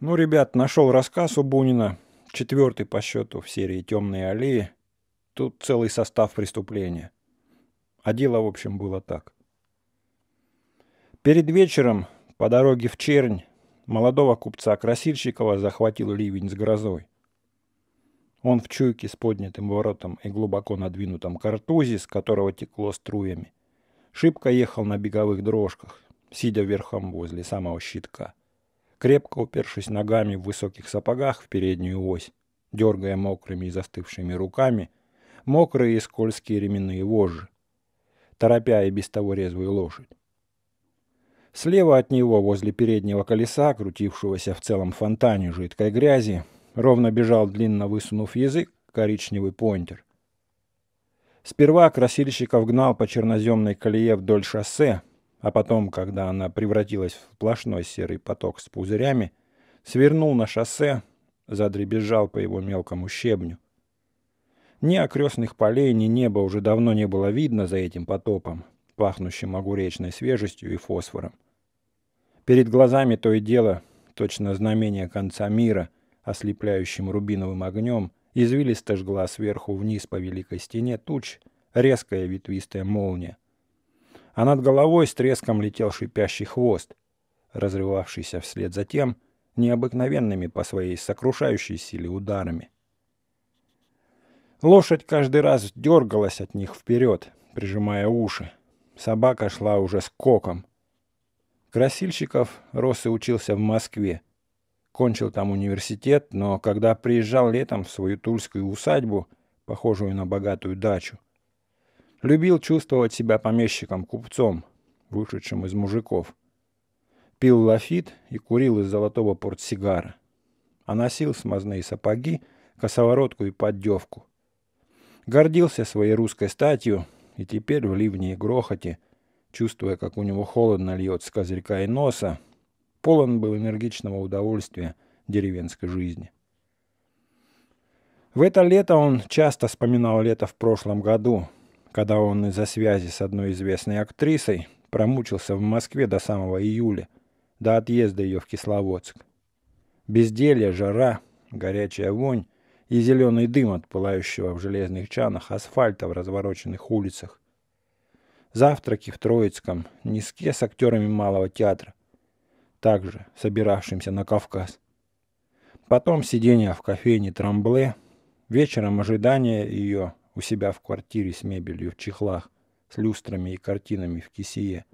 Ну, ребят, нашел рассказ у Бунина, четвертый по счету в серии «Темные аллеи». Тут целый состав преступления. А дело, в общем, было так. Перед вечером по дороге в Чернь молодого купца Красильщикова захватил ливень с грозой. Он в чуйке с поднятым воротом и глубоко надвинутом картузе, с которого текло струями, шибко ехал на беговых дрожках, сидя верхом возле самого щитка – крепко упершись ногами в высоких сапогах в переднюю ось, дергая мокрыми и застывшими руками, мокрые и скользкие ременные вожжи, торопя и без того резвую лошадь. Слева от него, возле переднего колеса, крутившегося в целом фонтане жидкой грязи, ровно бежал, длинно высунув язык, коричневый понтер. Сперва красильщиков гнал по черноземной колее вдоль шоссе, а потом, когда она превратилась в сплошной серый поток с пузырями, свернул на шоссе, задребезжал по его мелкому щебню. Ни окрестных полей, ни неба уже давно не было видно за этим потопом, пахнущим огуречной свежестью и фосфором. Перед глазами то и дело, точно знамение конца мира, ослепляющим рубиновым огнем, извилисто жгла сверху вниз по великой стене туч, резкая ветвистая молния а над головой с треском летел шипящий хвост, разрывавшийся вслед за тем необыкновенными по своей сокрушающей силе ударами. Лошадь каждый раз дергалась от них вперед, прижимая уши. Собака шла уже скоком. Красильщиков рос и учился в Москве. Кончил там университет, но когда приезжал летом в свою тульскую усадьбу, похожую на богатую дачу, Любил чувствовать себя помещиком, купцом, вышедшим из мужиков. Пил лафит и курил из золотого портсигара. А носил смазные сапоги, косоворотку и поддевку. Гордился своей русской статью и теперь в ливне и грохоте, чувствуя, как у него холодно льет с козырька и носа, полон был энергичного удовольствия деревенской жизни. В это лето он часто вспоминал лето в прошлом году – когда он из-за связи с одной известной актрисой промучился в Москве до самого июля, до отъезда ее в Кисловодск. Безделье, жара, горячая вонь и зеленый дым от пылающего в железных чанах асфальта в развороченных улицах. Завтраки в Троицком, низке с актерами Малого театра, также собиравшимся на Кавказ. Потом сидение в кофейне Трамбле, вечером ожидание ее – у себя в квартире с мебелью в чехлах, с люстрами и картинами в кисее,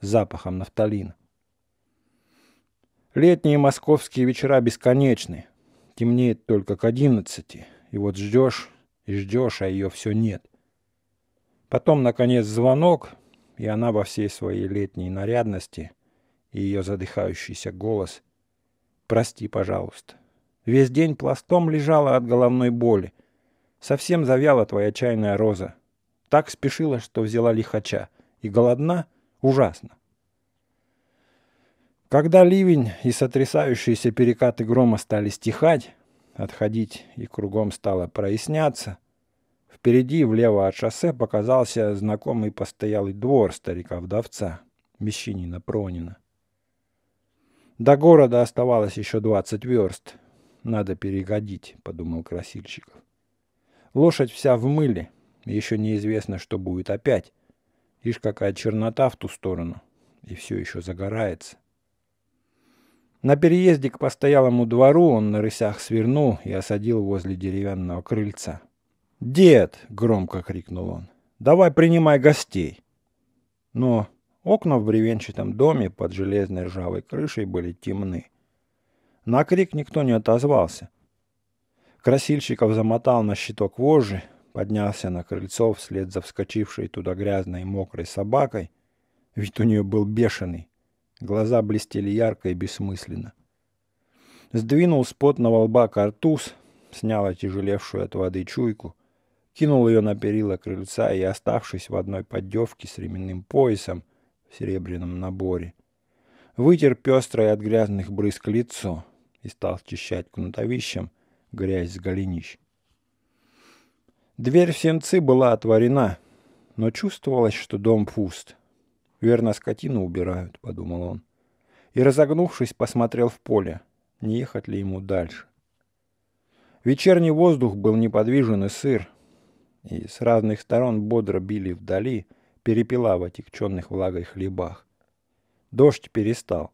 с запахом нафталина. Летние московские вечера бесконечны. Темнеет только к одиннадцати. И вот ждешь и ждешь, а ее все нет. Потом, наконец, звонок, и она во всей своей летней нарядности и ее задыхающийся голос «Прости, пожалуйста». Весь день пластом лежала от головной боли. Совсем завяла твоя чайная роза. Так спешила, что взяла лихача. И голодна ужасно. Когда ливень и сотрясающиеся перекаты грома стали стихать, отходить и кругом стало проясняться, впереди влево от шоссе показался знакомый постоялый двор старика-вдовца, мещанина Пронина. До города оставалось еще двадцать верст. Надо перегодить, подумал Красильщиков. Лошадь вся в мыле. Еще неизвестно, что будет опять. Ишь, какая чернота в ту сторону. И все еще загорается. На переезде к постоялому двору он на рысях свернул и осадил возле деревянного крыльца. «Дед!» — громко крикнул он. «Давай принимай гостей!» Но окна в бревенчатом доме под железной ржавой крышей были темны. На крик никто не отозвался — Красильщиков замотал на щиток вожжи, поднялся на крыльцо вслед за вскочившей туда грязной и мокрой собакой. Ведь у нее был бешеный. Глаза блестели ярко и бессмысленно. Сдвинул с потного лба картуз, снял отяжелевшую от воды чуйку, кинул ее на перила крыльца и, оставшись в одной поддевке с ременным поясом в серебряном наборе, вытер пестрое от грязных брызг лицо и стал чищать кнутовищем – грязь с голенищ. Дверь в сенцы была отворена, но чувствовалось, что дом пуст. «Верно, скотину убирают», — подумал он. И, разогнувшись, посмотрел в поле, не ехать ли ему дальше. Вечерний воздух был неподвижен и сыр, и с разных сторон бодро били вдали перепела в отекченных влагой хлебах. Дождь перестал.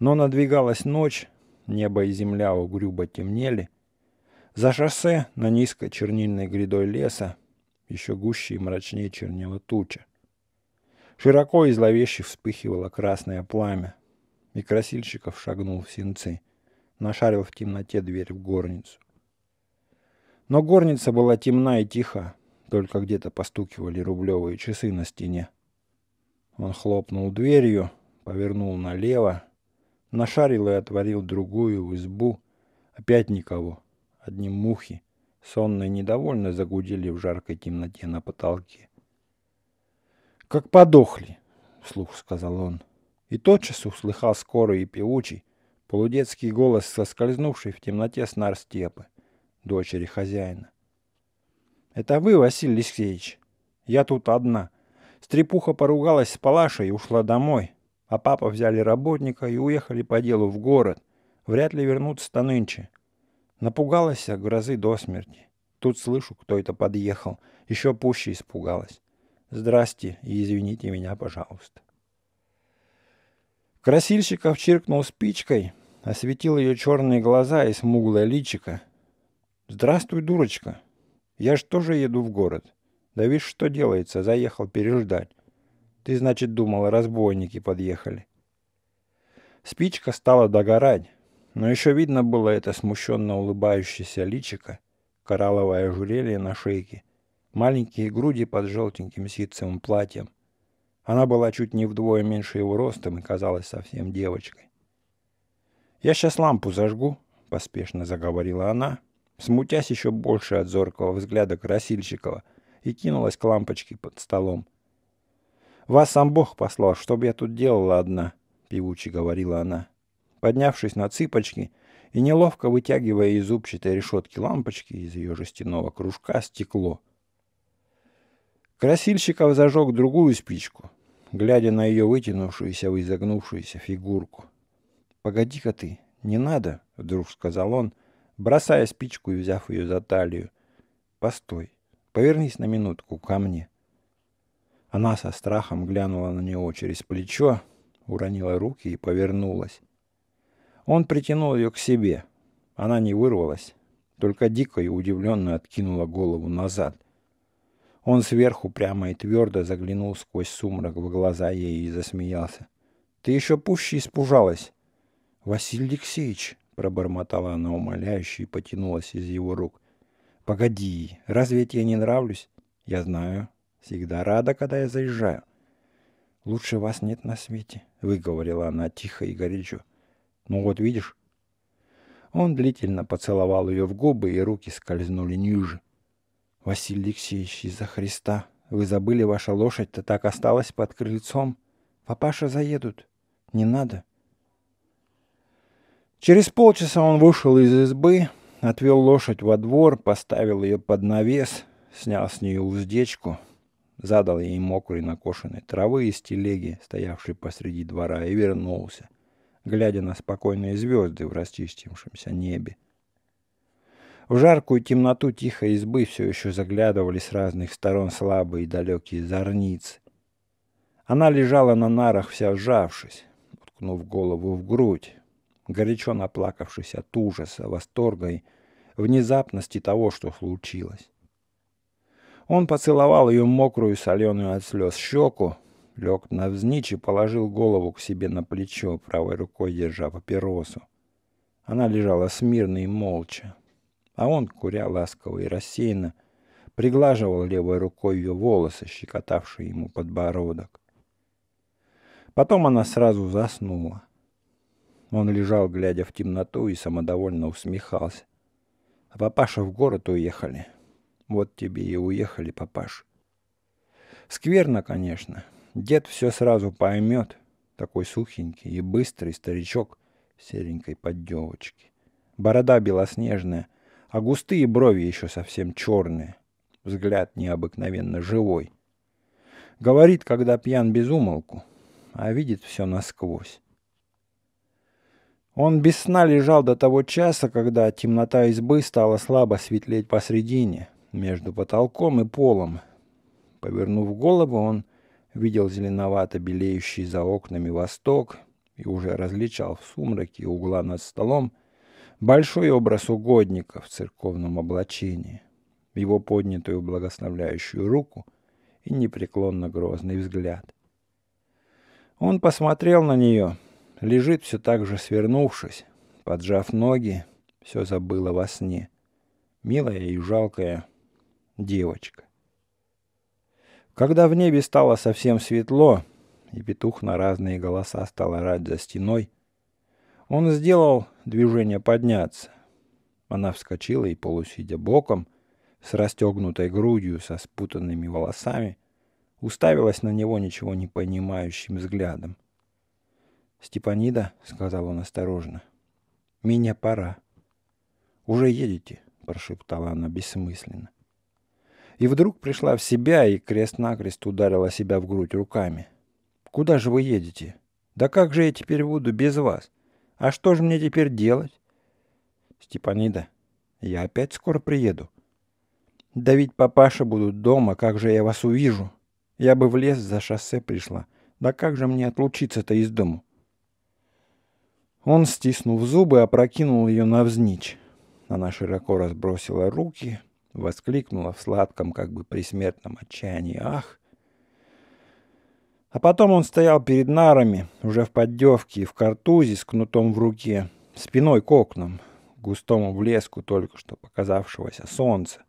Но надвигалась ночь, небо и земля угрюбо темнели. За шоссе на низко чернильной грядой леса еще гуще и мрачнее чернела туча. Широко и зловеще вспыхивало красное пламя, и красильщиков шагнул в сенцы, нашарил в темноте дверь в горницу. Но горница была темна и тиха, только где-то постукивали рублевые часы на стене. Он хлопнул дверью, повернул налево, Нашарил и отворил другую избу. Опять никого. Одни мухи. Сонные недовольно загудели в жаркой темноте на потолке. «Как подохли!» — вслух сказал он. И тотчас услыхал скорый и певучий, полудетский голос, соскользнувший в темноте снар степы, дочери хозяина. «Это вы, Василий Алексеевич? Я тут одна. Стрепуха поругалась с Палашей и ушла домой. А папа взяли работника и уехали по делу в город. Вряд ли вернутся-то нынче. Напугалась грозы до смерти. Тут слышу, кто это подъехал. Еще пуще испугалась. Здрасте и извините меня, пожалуйста. Красильщиков чиркнул спичкой, осветил ее черные глаза и смуглое личико. «Здравствуй, дурочка. Я ж тоже еду в город. Да видишь, что делается, заехал переждать. Ты, значит, думал, разбойники подъехали. Спичка стала догорать, но еще видно было это смущенно улыбающееся личико, коралловое ожерелье на шейке, маленькие груди под желтеньким ситцевым платьем. Она была чуть не вдвое меньше его ростом и казалась совсем девочкой. «Я сейчас лампу зажгу», — поспешно заговорила она, смутясь еще больше от зоркого взгляда Красильщикова, и кинулась к лампочке под столом — «Вас сам Бог послал, а чтобы я тут делала одна», — певуче говорила она. Поднявшись на цыпочки и неловко вытягивая из зубчатой решетки лампочки из ее жестяного кружка стекло. Красильщиков зажег другую спичку, глядя на ее вытянувшуюся, изогнувшуюся фигурку. «Погоди-ка ты, не надо», — вдруг сказал он, бросая спичку и взяв ее за талию. «Постой, повернись на минутку ко мне». Она со страхом глянула на него через плечо, уронила руки и повернулась. Он притянул ее к себе. Она не вырвалась, только дико и удивленно откинула голову назад. Он сверху прямо и твердо заглянул сквозь сумрак в глаза ей и засмеялся. «Ты еще пуще испужалась!» «Василий Алексеевич!» — пробормотала она умоляюще и потянулась из его рук. «Погоди, разве я тебе не нравлюсь?» «Я знаю, Всегда рада, когда я заезжаю. Лучше вас нет на свете, выговорила она тихо и горячо. Ну вот видишь. Он длительно поцеловал ее в губы, и руки скользнули ниже. Василий Алексеевич, из-за Христа, вы забыли, ваша лошадь-то так осталась под крыльцом. Папаша заедут. Не надо. Через полчаса он вышел из избы, отвел лошадь во двор, поставил ее под навес, снял с нее уздечку, задал ей мокрой накошенной травы из телеги, стоявшей посреди двора, и вернулся, глядя на спокойные звезды в расчистившемся небе. В жаркую темноту тихой избы все еще заглядывали с разных сторон слабые и далекие зорницы. Она лежала на нарах, вся сжавшись, уткнув голову в грудь, горячо наплакавшись от ужаса, восторга и внезапности того, что случилось. Он поцеловал ее мокрую, соленую от слез щеку, лег навзничь и положил голову к себе на плечо, правой рукой держа папиросу. Она лежала смирно и молча, а он, куря ласково и рассеянно, приглаживал левой рукой ее волосы, щекотавшие ему подбородок. Потом она сразу заснула. Он лежал, глядя в темноту, и самодовольно усмехался. А папаша в город уехали — вот тебе и уехали, папаш. Скверно, конечно. Дед все сразу поймет. Такой сухенький и быстрый старичок серенькой поддевочки. Борода белоснежная, а густые брови еще совсем черные. Взгляд необыкновенно живой. Говорит, когда пьян без умолку, а видит все насквозь. Он без сна лежал до того часа, когда темнота избы стала слабо светлеть посредине, между потолком и полом. Повернув голову, он видел зеленовато белеющий за окнами восток и уже различал в сумраке угла над столом большой образ угодника в церковном облачении, его поднятую благословляющую руку и непреклонно грозный взгляд. Он посмотрел на нее, лежит все так же свернувшись, поджав ноги, все забыла во сне. Милая и жалкая, девочка. Когда в небе стало совсем светло, и петух на разные голоса стал орать за стеной, он сделал движение подняться. Она вскочила и, полусидя боком, с расстегнутой грудью, со спутанными волосами, уставилась на него ничего не понимающим взглядом. «Степанида», — сказал он осторожно, — «меня пора». «Уже едете», — прошептала она бессмысленно. И вдруг пришла в себя и крест-накрест ударила себя в грудь руками. «Куда же вы едете? Да как же я теперь буду без вас? А что же мне теперь делать?» «Степанида, я опять скоро приеду». «Да ведь папаша будут дома, как же я вас увижу? Я бы в лес за шоссе пришла. Да как же мне отлучиться-то из дому?» Он, стиснув зубы, опрокинул ее навзничь. Она широко разбросила руки, Воскликнула в сладком, как бы присмертном отчаянии. Ах! А потом он стоял перед нарами, уже в поддевке и в картузе с кнутом в руке, спиной к окнам, густому блеску только что показавшегося солнца.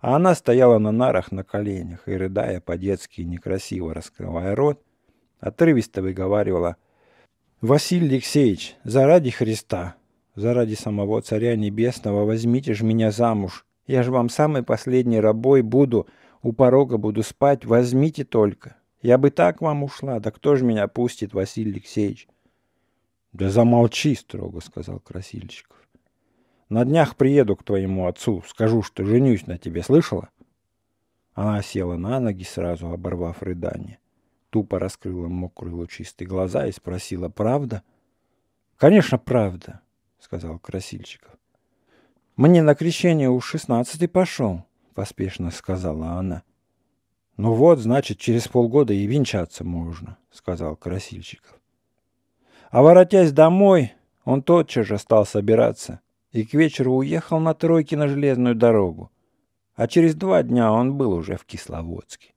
А она стояла на нарах на коленях и, рыдая по-детски и некрасиво раскрывая рот, отрывисто выговаривала «Василий Алексеевич, заради Христа, заради самого Царя Небесного возьмите ж меня замуж, я же вам самый последний рабой буду, у порога буду спать, возьмите только. Я бы так вам ушла, да кто же меня пустит, Василий Алексеевич?» «Да замолчи, строго», — сказал Красильщиков. «На днях приеду к твоему отцу, скажу, что женюсь на тебе, слышала?» Она села на ноги, сразу оборвав рыдание. Тупо раскрыла мокрые лучистые глаза и спросила, «Правда?» «Конечно, правда», — сказал Красильщиков. Мне на крещение у шестнадцати пошел, поспешно сказала она. Ну вот, значит, через полгода и венчаться можно, сказал Красильщиков. А воротясь домой, он тотчас же стал собираться и к вечеру уехал на тройке на железную дорогу. А через два дня он был уже в Кисловодске.